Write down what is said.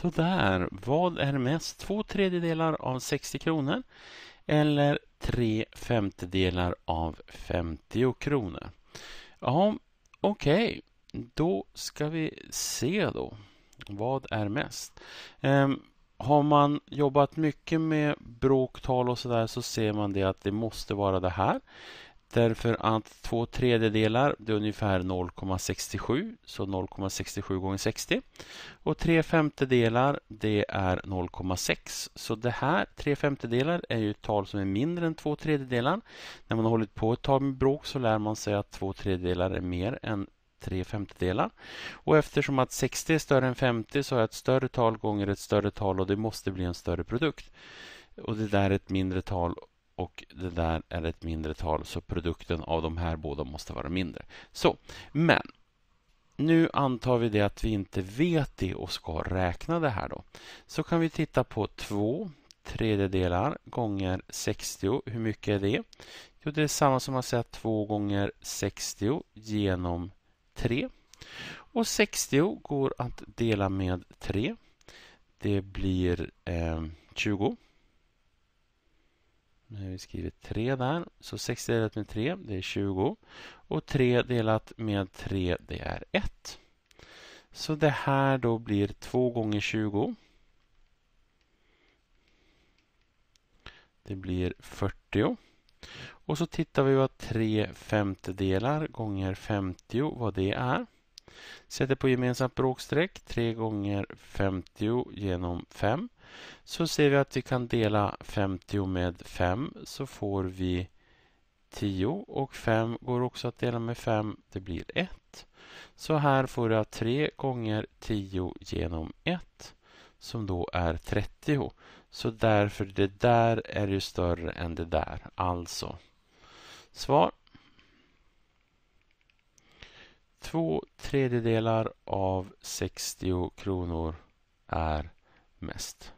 Sådär, vad är mest? Två tredjedelar av 60 kronor eller tre femtedelar av 50 kronor? Ja, okej. Okay. Då ska vi se då. Vad är mest? Ehm, har man jobbat mycket med bråktal och sådär så ser man det att det måste vara det här därför att två tredjedelar det är ungefär 0,67 så 0,67 gånger 60 och tre femtedelar det är 0,6 så det här tre femtedelar är ju ett tal som är mindre än två tredjedelar. När man har hållit på ett tag med bråk så lär man sig att två tredjedelar är mer än tre femtedelar. Och eftersom att 60 är större än 50 så har jag ett större tal gånger ett större tal och det måste bli en större produkt. Och det där är ett mindre tal och det där är ett mindre tal så produkten av de här båda måste vara mindre. Så, men nu antar vi det att vi inte vet det och ska räkna det här då. Så kan vi titta på 2 tredjedelar gånger 60. Hur mycket är det? Jo, det är samma som att säga 2 gånger 60 genom 3. Och 60 går att dela med 3. Det blir eh, 20. Nu har vi skrivit 3 där. Så 6 delat med 3, det är 20. Och 3 delat med 3, det är 1. Så det här då blir 2 gånger 20. Det blir 40. Och så tittar vi vad 3 femtedelar gånger 50, vad det är. Sätter på gemensamt bråkstreck 3 gånger 50 genom 5. Så ser vi att vi kan dela 50 med 5 så får vi 10 och 5 går också att dela med 5. Det blir 1. Så här får jag 3 gånger 10 genom 1 som då är 30. Så därför det där är ju större än det där. Alltså. Svar Två tredjedelar av sextio kronor är mest.